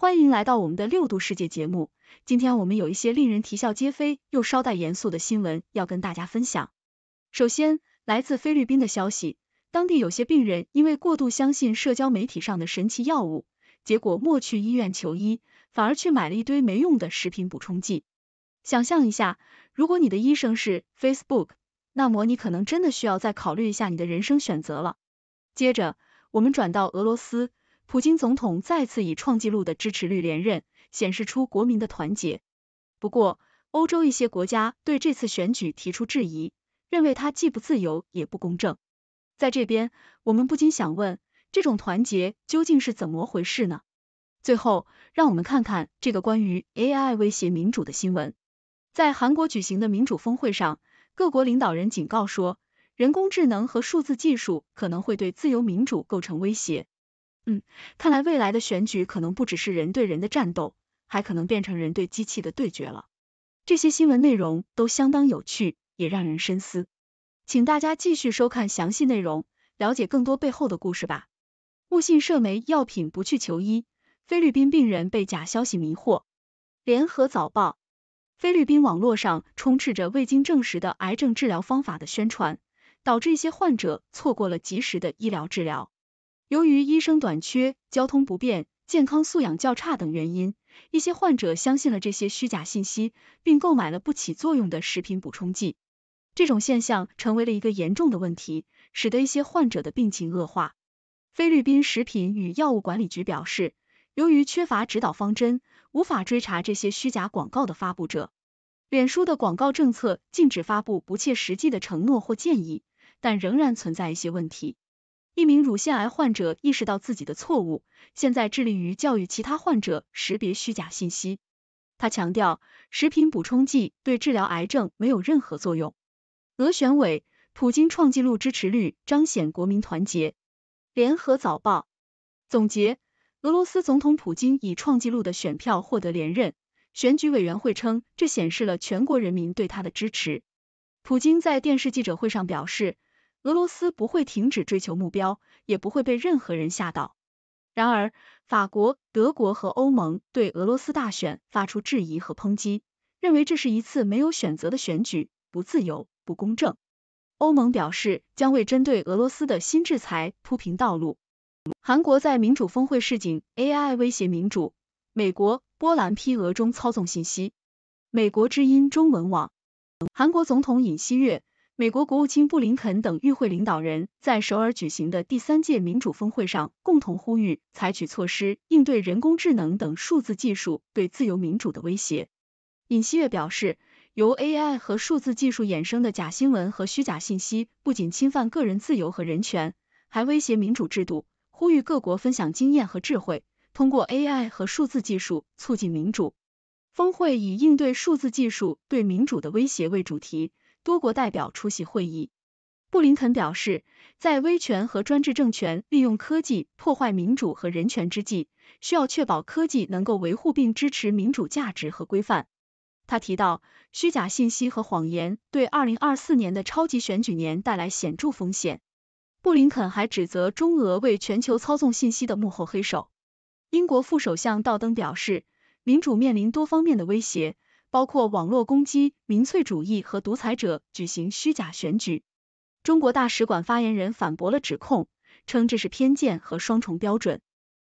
欢迎来到我们的六度世界节目。今天我们有一些令人啼笑皆非又稍带严肃的新闻要跟大家分享。首先，来自菲律宾的消息，当地有些病人因为过度相信社交媒体上的神奇药物，结果没去医院求医，反而去买了一堆没用的食品补充剂。想象一下，如果你的医生是 Facebook，那么你可能真的需要再考虑一下你的人生选择了。接着，我们转到俄罗斯。普京总统再次以创纪录的支持率连任，显示出国民的团结。不过，欧洲一些国家对这次选举提出质疑，认为它既不自由也不公正。在这边，我们不禁想问，这种团结究竟是怎么回事呢？最后，让我们看看这个关于 AI 威胁民主的新闻。在韩国举行的民主峰会上，各国领导人警告说，人工智能和数字技术可能会对自由民主构成威胁。嗯，看来未来的选举可能不只是人对人的战斗，还可能变成人对机器的对决了。这些新闻内容都相当有趣，也让人深思。请大家继续收看详细内容，了解更多背后的故事吧。勿信社媒药品不去求医，菲律宾病人被假消息迷惑。联合早报，菲律宾网络上充斥着未经证实的癌症治疗方法的宣传，导致一些患者错过了及时的医疗治疗。由于医生短缺、交通不便、健康素养较差等原因，一些患者相信了这些虚假信息，并购买了不起作用的食品补充剂。这种现象成为了一个严重的问题，使得一些患者的病情恶化。菲律宾食品与药物管理局表示，由于缺乏指导方针，无法追查这些虚假广告的发布者。脸书的广告政策禁止发布不切实际的承诺或建议，但仍然存在一些问题。一名乳腺癌患者意识到自己的错误，现在致力于教育其他患者识别虚假信息。他强调，食品补充剂对治疗癌症没有任何作用。俄选委：普京创纪录支持率彰显国民团结。联合早报总结：俄罗斯总统普京以创纪录的选票获得连任。选举委员会称，这显示了全国人民对他的支持。普京在电视记者会上表示。俄罗斯不会停止追求目标，也不会被任何人吓倒。然而，法国、德国和欧盟对俄罗斯大选发出质疑和抨击，认为这是一次没有选择的选举，不自由、不公正。欧盟表示将为针对俄罗斯的新制裁铺平道路。韩国在民主峰会示警，AI 威胁民主。美国、波兰批俄中操纵信息。美国之音中文网。韩国总统尹锡悦美国国务卿布林肯等与会领导人，在首尔举行的第三届民主峰会上，共同呼吁采取措施应对人工智能等数字技术对自由民主的威胁。尹锡月表示，由 AI 和数字技术衍生的假新闻和虚假信息，不仅侵犯个人自由和人权，还威胁民主制度。呼吁各国分享经验和智慧，通过 AI 和数字技术促进民主。峰会以应对数字技术对民主的威胁为主题。多国代表出席会议。布林肯表示，在威权和专制政权利用科技破坏民主和人权之际，需要确保科技能够维护并支持民主价值和规范。他提到，虚假信息和谎言对二零二四年的超级选举年带来显著风险。布林肯还指责中俄为全球操纵信息的幕后黑手。英国副首相道登表示，民主面临多方面的威胁。包括网络攻击、民粹主义和独裁者举行虚假选举。中国大使馆发言人反驳了指控，称这是偏见和双重标准。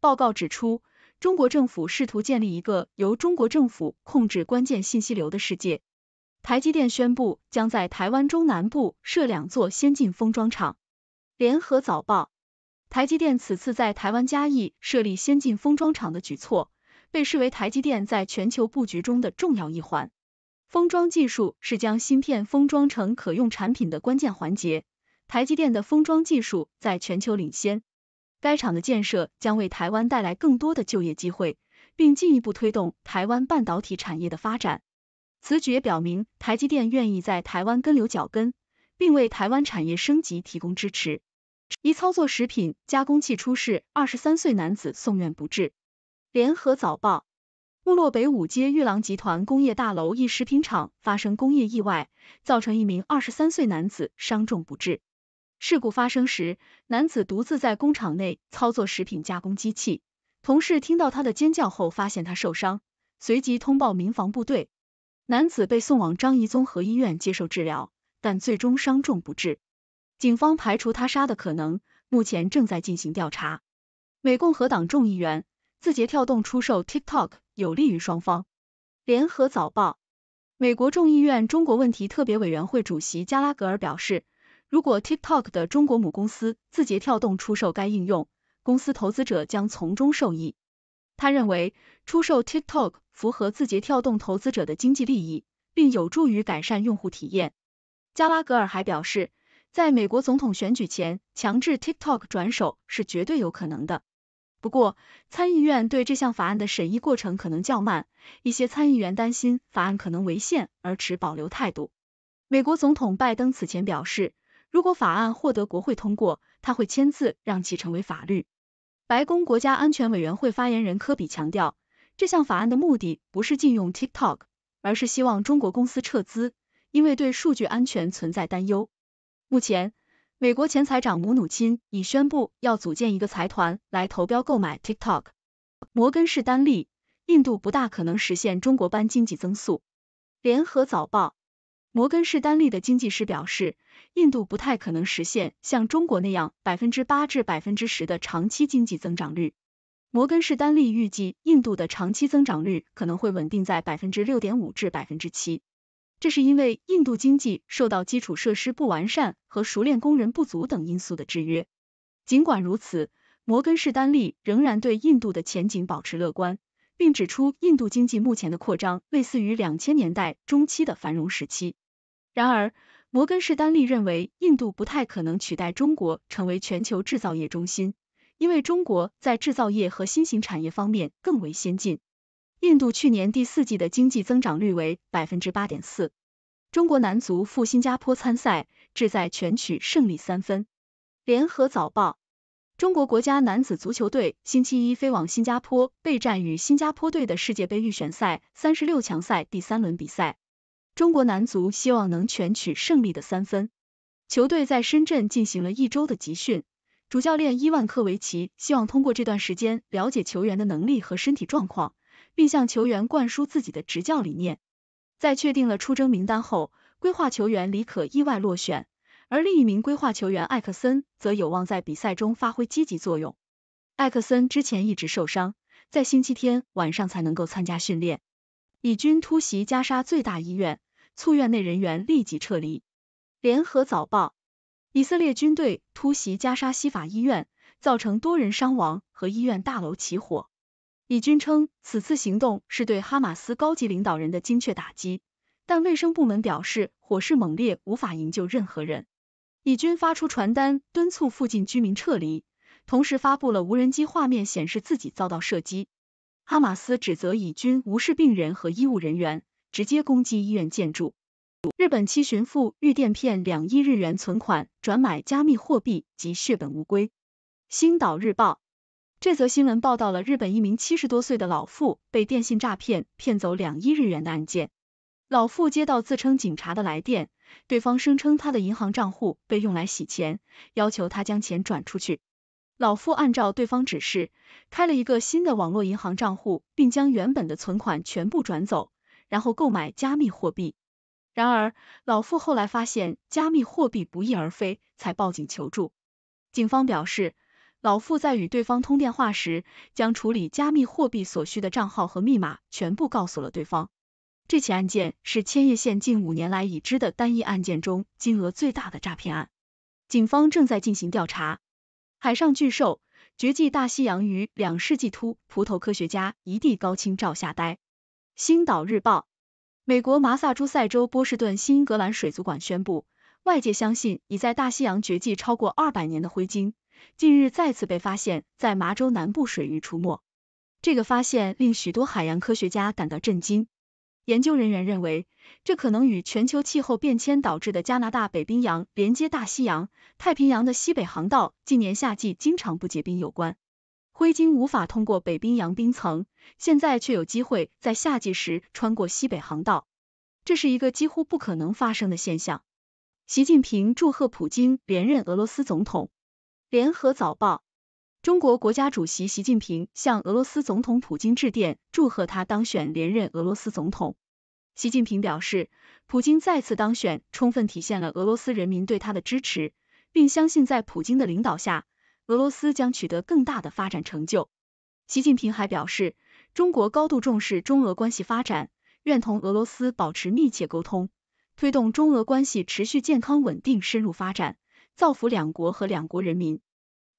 报告指出，中国政府试图建立一个由中国政府控制关键信息流的世界。台积电宣布将在台湾中南部设两座先进封装厂。联合早报：台积电此次在台湾嘉义设立先进封装厂的举措。被视为台积电在全球布局中的重要一环，封装技术是将芯片封装成可用产品的关键环节。台积电的封装技术在全球领先，该厂的建设将为台湾带来更多的就业机会，并进一步推动台湾半导体产业的发展。此举也表明台积电愿意在台湾根留脚跟，并为台湾产业升级提供支持。一操作食品加工器出事，二十三岁男子送院不治。联合早报，木落北五街玉郎集团工业大楼一食品厂发生工业意外，造成一名二十三岁男子伤重不治。事故发生时，男子独自在工厂内操作食品加工机器，同事听到他的尖叫后发现他受伤，随即通报民防部队。男子被送往张仪综合医院接受治疗，但最终伤重不治。警方排除他杀的可能，目前正在进行调查。美共和党众议员。字节跳动出售 TikTok 有利于双方。联合早报，美国众议院中国问题特别委员会主席加拉格尔表示，如果 TikTok 的中国母公司字节跳动出售该应用，公司投资者将从中受益。他认为，出售 TikTok 符合字节跳动投资者的经济利益，并有助于改善用户体验。加拉格尔还表示，在美国总统选举前，强制 TikTok 转手是绝对有可能的。不过，参议院对这项法案的审议过程可能较慢，一些参议员担心法案可能违宪而持保留态度。美国总统拜登此前表示，如果法案获得国会通过，他会签字让其成为法律。白宫国家安全委员会发言人科比强调，这项法案的目的不是禁用 TikTok，而是希望中国公司撤资，因为对数据安全存在担忧。目前，美国前财长姆努钦已宣布要组建一个财团来投标购买 TikTok。摩根士丹利：印度不大可能实现中国般经济增速。联合早报：摩根士丹利的经济师表示，印度不太可能实现像中国那样百分之八至百分之十的长期经济增长率。摩根士丹利预计，印度的长期增长率可能会稳定在百分之六点五至百分之七。这是因为印度经济受到基础设施不完善和熟练工人不足等因素的制约。尽管如此，摩根士丹利仍然对印度的前景保持乐观，并指出印度经济目前的扩张类似于两千年代中期的繁荣时期。然而，摩根士丹利认为印度不太可能取代中国成为全球制造业中心，因为中国在制造业和新型产业方面更为先进。印度去年第四季的经济增长率为百分之八点四。中国男足赴新加坡参赛，志在全取胜利三分。联合早报：中国国家男子足球队星期一飞往新加坡备战与新加坡队的世界杯预选赛三十六强赛第三轮比赛。中国男足希望能全取胜利的三分。球队在深圳进行了一周的集训，主教练伊万科维奇希望通过这段时间了解球员的能力和身体状况。并向球员灌输自己的执教理念。在确定了出征名单后，规划球员李可意外落选，而另一名规划球员艾克森则有望在比赛中发挥积极作用。艾克森之前一直受伤，在星期天晚上才能够参加训练。以军突袭加沙最大医院，促院内人员立即撤离。联合早报：以色列军队突袭加沙西法医院，造成多人伤亡和医院大楼起火。以军称此次行动是对哈马斯高级领导人的精确打击，但卫生部门表示火势猛烈，无法营救任何人。以军发出传单敦促附近居民撤离，同时发布了无人机画面显示自己遭到射击。哈马斯指责以军无视病人和医务人员，直接攻击医院建筑。日本七旬妇遇电骗两亿日元存款，转买加密货币及血本无归。星岛日报。这则新闻报道了日本一名七十多岁的老妇被电信诈骗骗走两亿日元的案件。老妇接到自称警察的来电，对方声称他的银行账户被用来洗钱，要求他将钱转出去。老妇按照对方指示开了一个新的网络银行账户，并将原本的存款全部转走，然后购买加密货币。然而，老妇后来发现加密货币不翼而飞，才报警求助。警方表示。老傅在与对方通电话时，将处理加密货币所需的账号和密码全部告诉了对方。这起案件是千叶县近五年来已知的单一案件中金额最大的诈骗案。警方正在进行调查。海上巨兽绝迹大西洋鱼、两世纪突，葡萄科学家一地高清照吓呆。星岛日报，美国马萨诸塞州波士顿新英格兰水族馆宣布，外界相信已在大西洋绝迹超过二百年的灰鲸。近日再次被发现，在麻州南部水域出没。这个发现令许多海洋科学家感到震惊。研究人员认为，这可能与全球气候变迁导致的加拿大北冰洋连接大西洋、太平洋的西北航道近年夏季经常不结冰有关。灰鲸无法通过北冰洋冰层，现在却有机会在夏季时穿过西北航道，这是一个几乎不可能发生的现象。习近平祝贺普京连任俄罗斯总统。联合早报：中国国家主席习近平向俄罗斯总统普京致电，祝贺他当选连任俄罗斯总统。习近平表示，普京再次当选，充分体现了俄罗斯人民对他的支持，并相信在普京的领导下，俄罗斯将取得更大的发展成就。习近平还表示，中国高度重视中俄关系发展，愿同俄罗斯保持密切沟通，推动中俄关系持续健康稳定深入发展。造福两国和两国人民。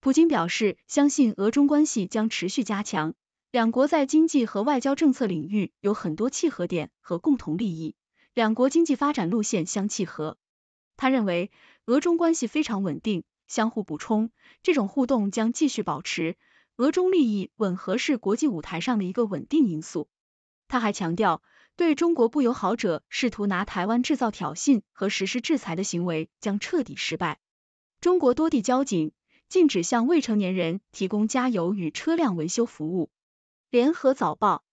普京表示，相信俄中关系将持续加强，两国在经济和外交政策领域有很多契合点和共同利益，两国经济发展路线相契合。他认为，俄中关系非常稳定，相互补充，这种互动将继续保持。俄中利益吻合是国际舞台上的一个稳定因素。他还强调，对中国不友好者试图拿台湾制造挑衅和实施制裁的行为将彻底失败。中国多地交警禁止向未成年人提供加油与车辆维修服务。联合早报：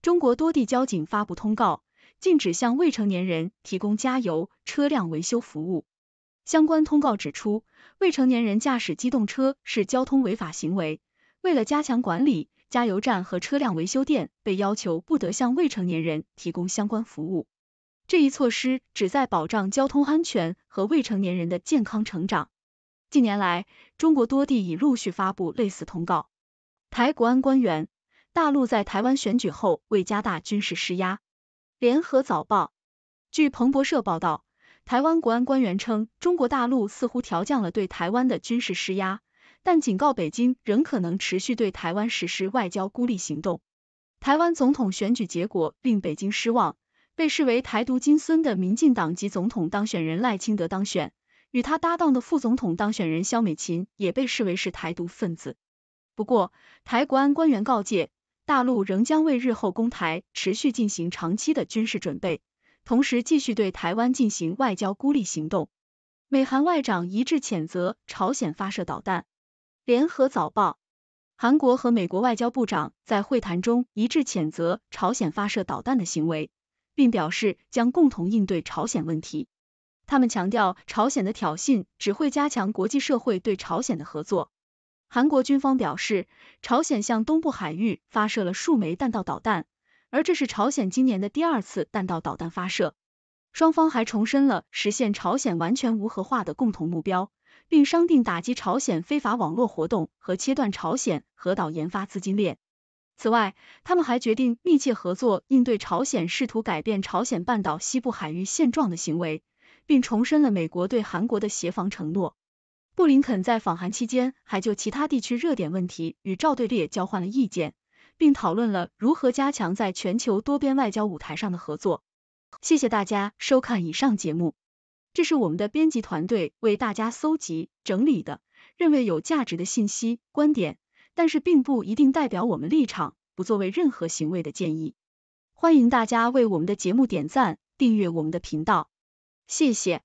中国多地交警发布通告，禁止向未成年人提供加油、车辆维修服务。相关通告指出，未成年人驾驶机动车是交通违法行为。为了加强管理，加油站和车辆维修店被要求不得向未成年人提供相关服务。这一措施旨在保障交通安全和未成年人的健康成长。近年来，中国多地已陆续发布类似通告。台国安官员，大陆在台湾选举后未加大军事施压。联合早报，据彭博社报道，台湾国安官员称，中国大陆似乎调降了对台湾的军事施压，但警告北京仍可能持续对台湾实施外交孤立行动。台湾总统选举结果令北京失望，被视为台独金孙的民进党籍总统当选人赖清德当选。与他搭档的副总统当选人肖美琴也被视为是台独分子。不过，台国安官员告诫，大陆仍将为日后攻台持续进行长期的军事准备，同时继续对台湾进行外交孤立行动。美韩外长一致谴责朝鲜发射导弹。联合早报：韩国和美国外交部长在会谈中一致谴责朝鲜发射导弹的行为，并表示将共同应对朝鲜问题。他们强调，朝鲜的挑衅只会加强国际社会对朝鲜的合作。韩国军方表示，朝鲜向东部海域发射了数枚弹道导弹，而这是朝鲜今年的第二次弹道导弹发射。双方还重申了实现朝鲜完全无核化的共同目标，并商定打击朝鲜非法网络活动和切断朝鲜核导研发资金链。此外，他们还决定密切合作，应对朝鲜试图改变朝鲜半岛西部海域现状的行为。并重申了美国对韩国的协防承诺。布林肯在访韩期间还就其他地区热点问题与赵对列交换了意见，并讨论了如何加强在全球多边外交舞台上的合作。谢谢大家收看以上节目，这是我们的编辑团队为大家搜集整理的，认为有价值的信息、观点，但是并不一定代表我们立场，不作为任何行为的建议。欢迎大家为我们的节目点赞、订阅我们的频道。谢谢。